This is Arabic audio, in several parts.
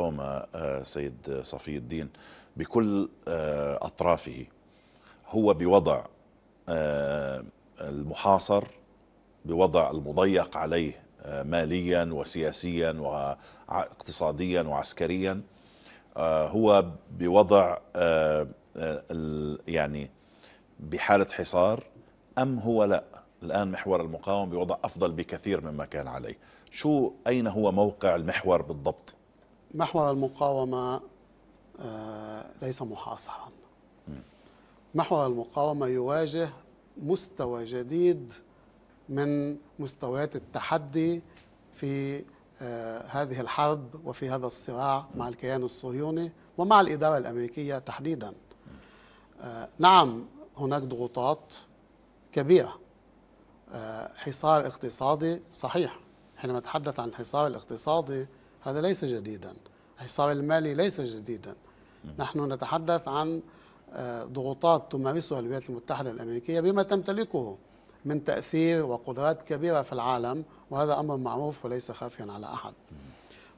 قام آه، سيد صفي الدين بكل آه، أطرافه هو بوضع آه، المحاصر بوضع المضيق عليه ماليا وسياسيا واقتصاديا وعسكريا هو بوضع يعني بحالة حصار أم هو لا الآن محور المقاومة بوضع أفضل بكثير مما كان عليه شو أين هو موقع المحور بالضبط محور المقاومة آه، ليس محاصرا محور المقاومة يواجه مستوى جديد من مستويات التحدي في آه، هذه الحرب وفي هذا الصراع مع الكيان الصهيوني ومع الإدارة الأمريكية تحديدا آه، نعم هناك ضغوطات كبيرة حصار اقتصادي صحيح حينما نتحدث عن الحصار الاقتصادي هذا ليس جديدا الحصار المالي ليس جديدا نحن نتحدث عن آه، ضغوطات تمارسها الولايات المتحدة الأمريكية بما تمتلكه من تأثير وقدرات كبيرة في العالم وهذا أمر معروف وليس خافيا على أحد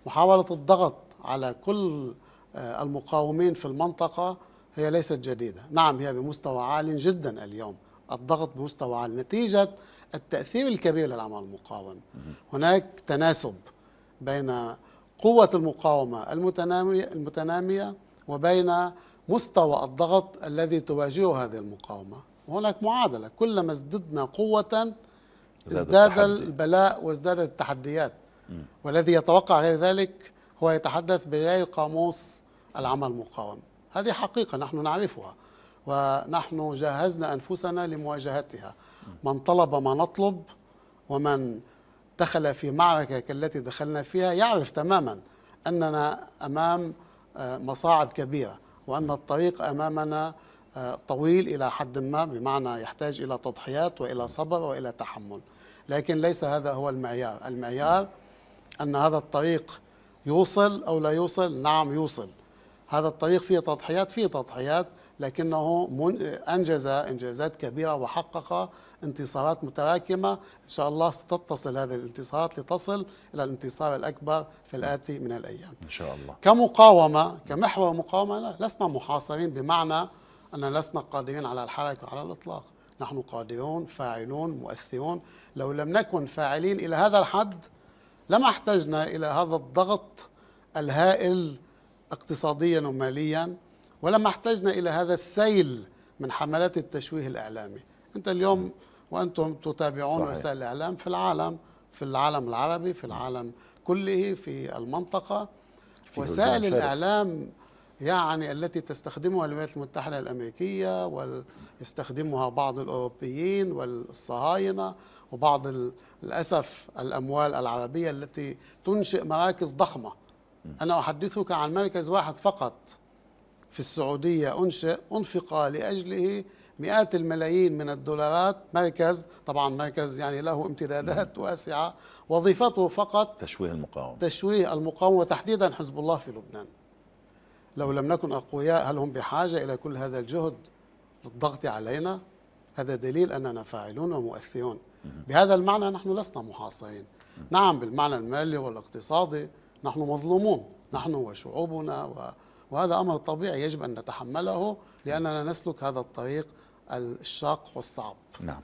محاولة الضغط على كل آه، المقاومين في المنطقة هي ليست جديدة نعم هي بمستوى عال جدا اليوم الضغط بمستوى عال نتيجة التأثير الكبير للعمل المقاوم هناك تناسب بين قوة المقاومة المتنامية, المتنامية وبين مستوى الضغط الذي تواجهه هذه المقاومة هناك معادلة كلما ازددنا قوة ازداد البلاء وازدادت التحديات والذي يتوقع غير ذلك هو يتحدث بغير قاموس العمل المقاوم هذه حقيقة نحن نعرفها ونحن جهزنا أنفسنا لمواجهتها من طلب ما نطلب ومن دخل في معركة كالتي دخلنا فيها يعرف تماما أننا أمام آه، مصاعب كبيرة وأن الطريق أمامنا آه، طويل إلى حد ما بمعنى يحتاج إلى تضحيات وإلى صبر وإلى تحمل لكن ليس هذا هو المعيار المعيار أن هذا الطريق يوصل أو لا يوصل نعم يوصل هذا الطريق فيه تضحيات فيه تضحيات لكنه انجز انجازات كبيره وحقق انتصارات متراكمه ان شاء الله ستتصل هذه الانتصارات لتصل الى الانتصار الاكبر في الاتي من الايام ان شاء الله كمقاومه كمحور مقاومه لسنا محاصرين بمعنى اننا لسنا قادرين على الحركه على الاطلاق نحن قادرون فاعلون مؤثرون لو لم نكن فاعلين الى هذا الحد لما احتجنا الى هذا الضغط الهائل اقتصاديا وماليا ولما احتجنا إلى هذا السيل من حملات التشويه الإعلامي أنت اليوم وأنتم تتابعون صحيح. وسائل الإعلام في العالم في العالم العربي في العالم كله في المنطقة في وسائل الإعلام يعني التي تستخدمها الولايات المتحدة الأمريكية ويستخدمها بعض الأوروبيين والصهاينة وبعض للأسف الأموال العربية التي تنشئ مراكز ضخمة أنا أحدثك عن مركز واحد فقط في السعودية أنشئ أنفق لأجله مئات الملايين من الدولارات مركز طبعا مركز يعني له امتدادات واسعة وظيفته فقط تشويه المقاومة تشويه المقاومة وتحديدا حزب الله في لبنان لو لم نكن أقوياء هل هم بحاجة إلى كل هذا الجهد للضغط علينا هذا دليل أننا فاعلون ومؤثرون بهذا المعنى نحن لسنا محاصرين نعم بالمعنى المالي والاقتصادي نحن مظلومون نحن وشعوبنا و وهذا أمر طبيعي يجب أن نتحمله لأننا نسلك هذا الطريق الشاق والصعب نعم